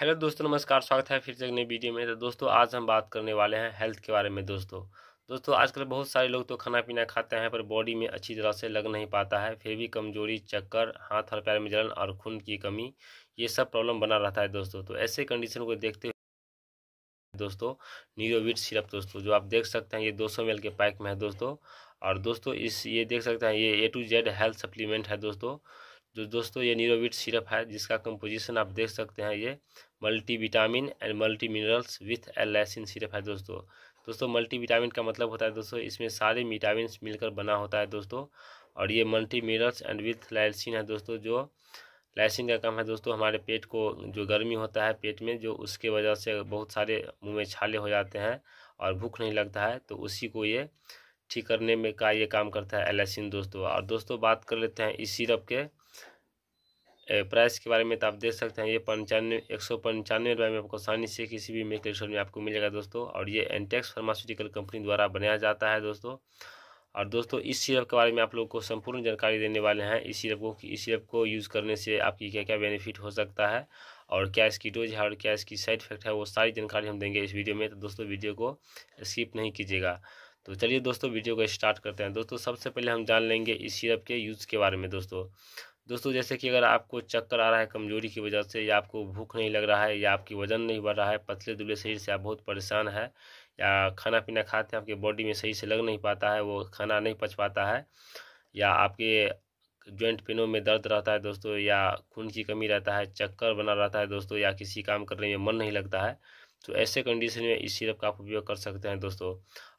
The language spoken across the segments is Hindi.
हेलो दोस्तों नमस्कार स्वागत है फिर से एक नई वीडियो में तो दोस्तों आज हम बात करने वाले हैं हेल्थ के बारे में दोस्तों दोस्तों आजकल बहुत सारे लोग तो खाना पीना खाते हैं पर बॉडी में अच्छी तरह से लग नहीं पाता है फिर भी कमजोरी चक्कर हाथ और पैर में जलन और खून की कमी ये सब प्रॉब्लम बना रहता है दोस्तों तो ऐसे कंडीशन को देखते हुए दोस्तों नीरोविट सिरप दोस्तों जो आप देख सकते हैं ये दो सौ के पैक में है दोस्तों और दोस्तों इस ये देख सकते हैं ये A to Z health supplement है दोस्तों जो दोस्तों ये नीरोविट सिरप है जिसका कंपोजिशन आप देख सकते हैं ये multi vitamin and multi minerals with L lysine syrup है दोस्तों दोस्तों मल्टी विटामिन का मतलब होता है दोस्तों इसमें सारे विटामिन मिलकर बना होता है दोस्तों और ये multi minerals and with lysine है दोस्तों जो लाइसिन का काम है दोस्तों हमारे पेट को जो गर्मी होता है पेट में जो उसके वजह से बहुत सारे मुँह में छाले हो जाते हैं और भूख नहीं लगता है तो उसी को ये ठीक करने में का ये काम करता है एलैसिन दोस्तों और दोस्तों बात कर लेते हैं इस सिरप के प्राइस के बारे में तो आप देख सकते हैं ये पंचानवे एक सौ पंचानवे रुपये में आपको आसानी से किसी भी मेकल स्टोर में आपको मिलेगा दोस्तों और ये एंटेक्स फार्मास्यूटिकल कंपनी द्वारा बनाया जाता है दोस्तों और दोस्तों इस सिरप के बारे में आप लोग को संपूर्ण जानकारी देने वाले हैं इस सिरप को इस सिरप को यूज़ करने से आपकी क्या क्या बेनिफिट हो सकता है और क्या इसकी डोज है और क्या इसकी साइड इफेक्ट है वो सारी जानकारी हम देंगे इस वीडियो में तो दोस्तों वीडियो को स्किप नहीं कीजिएगा तो चलिए दोस्तों वीडियो को स्टार्ट करते हैं दोस्तों सबसे पहले हम जान लेंगे इस सिरप के यूज़ के बारे में दोस्तों दोस्तों जैसे कि अगर आपको चक्कर आ रहा है कमजोरी की वजह से या आपको भूख नहीं लग रहा है या आपकी वजन नहीं बढ़ रहा है पतले दुबले शरीर से आप बहुत परेशान है या खाना पीना खाते हैं आपके बॉडी में सही से लग नहीं पाता है वो खाना नहीं पच पाता है या आपके जॉइंट पेनों में दर्द रहता है दोस्तों या खून की कमी रहता है चक्कर बना रहता है दोस्तों या किसी काम करने में मन नहीं लगता है तो ऐसे कंडीशन में इस सिरप का आप उपयोग कर सकते हैं दोस्तों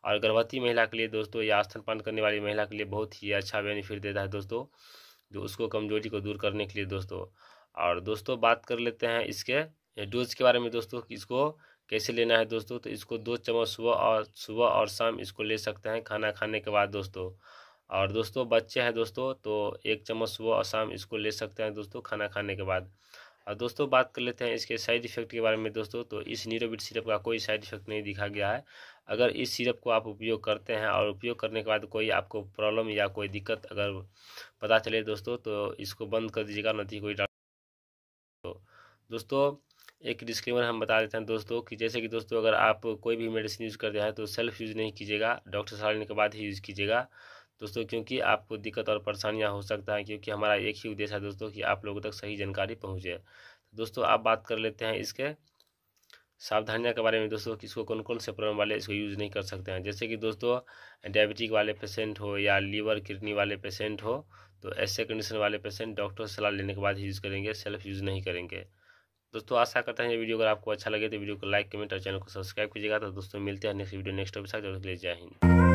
और गर्भवती महिला के लिए दोस्तों या स्तनपान करने वाली महिला के लिए बहुत ही अच्छा बेनिफिट देता है दोस्तों जो उसको कमजोरी को दूर करने के लिए दोस्तों और दोस्तों बात कर लेते हैं इसके डोज के बारे में दोस्तों इसको कैसे लेना है दोस्तों तो इसको दो चम्मच सुबह और सुबह और शाम इसको ले सकते हैं खाना खाने के बाद दोस्तों और दोस्तों बच्चे हैं दोस्तों तो एक चम्मच सुबह और शाम इसको ले सकते हैं दोस्तों खाना खाने के बाद और दोस्तों बात कर लेते हैं इसके साइड इफेक्ट के बारे में दोस्तों तो इस नीरोबिट सिरप का कोई साइड इफेक्ट नहीं दिखा गया है अगर इस सिरप को आप उपयोग करते हैं और उपयोग करने के बाद कोई आपको प्रॉब्लम या कोई दिक्कत अगर पता चले दोस्तों तो इसको बंद कर दीजिएगा नहीं कोई तो दोस्तों एक डिस्क्लेमर हम बता देते हैं दोस्तों कि जैसे कि दोस्तों अगर आप कोई भी मेडिसिन यूज़ करते हैं तो सेल्फ यूज़ नहीं कीजिएगा डॉक्टर सलाह लेने के बाद ही यूज़ कीजिएगा दोस्तों क्योंकि आपको दिक्कत और परेशानियाँ हो सकता है क्योंकि हमारा एक ही उद्देश्य है दोस्तों कि आप लोगों तक सही जानकारी पहुँचे दोस्तों आप बात कर लेते हैं इसके सावधानियाँ के बारे में दोस्तों किसको कौन कौन से प्रॉब्लम वाले इसको यूज़ नहीं कर सकते हैं जैसे कि दोस्तों डायबिटिक वाले पेशेंट हो या लीवर किडनी वाले पेशेंट हो तो ऐसे कंडीशन वाले पेशेंट डॉक्टर सलाह लेने के बाद यूज़ करेंगे सेल्फ यूज़ नहीं करेंगे दोस्तों आशा करते हैं ये वीडियो अगर आपको अच्छा लगे तो वीडियो को लाइक कमेंट और चैनल को सब्सक्राइब कीजिएगा तो दोस्तों मिलते हैं नेक्स्ट वीडियो नेक्स्ट टॉपिक साथ जय हिंद